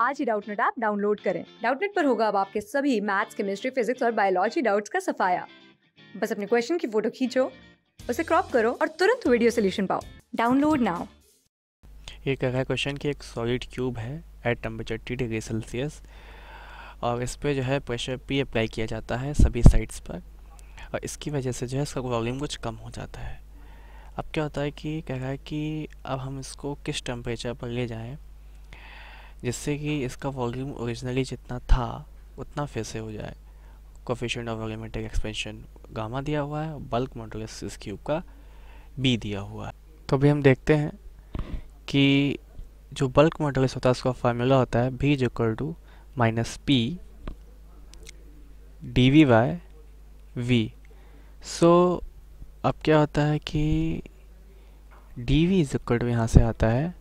आज ही Doubtnet app download करें डाउटनेट पर होगा अब आपके सभी मैथ्स केमिस्ट्री फिजिक्स और बायोलॉजी डाउट्स का सफाया बस अपने क्वेश्चन की फोटो खींचो उसे क्रॉप करो और तुरंत वीडियो सोल्यूशन पाओ डाउनलोड नाउ ये कह रहा है क्वेश्चन कि एक सॉलिड क्यूब है at temperature T degree Celsius और इस पर जो है प्रेशर पी अप्लाई किया जाता है सभी साइड्स पर और इसकी वजह से जो है इसका वॉल्यूम कुछ कम हो जाता है अब क्या होता है कि कह रहा है कि अब हम इसको किस टेम्परेचर पर ले जाएं जिससे कि इसका वॉल्यूम ओरिजिनली जितना था उतना फिर से हो जाए coefficient of volumetric expansion gamma दिया हुआ है बल्क मॉडुलस इस क्यूब का बी दिया हुआ है तो अभी हम देखते हैं कि जो बल्क मॉडुलस होता है उसका फार्मूला होता है B is equal to minus P D V by V so अब क्या होता है कि D V is equal to यहाँ से आता है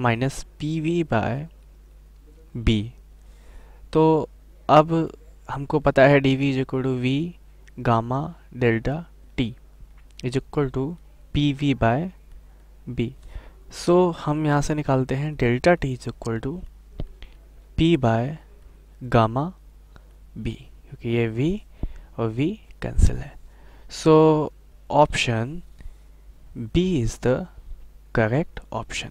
minus P V by B तो अब हमको पता है D V is equal to V gamma delta T is equal to P V by B so हम यहाँ से निकालते हैं delta T is equal to P by gamma B क्योंकि ये वी और वी कैंसिल है so option B is the correct option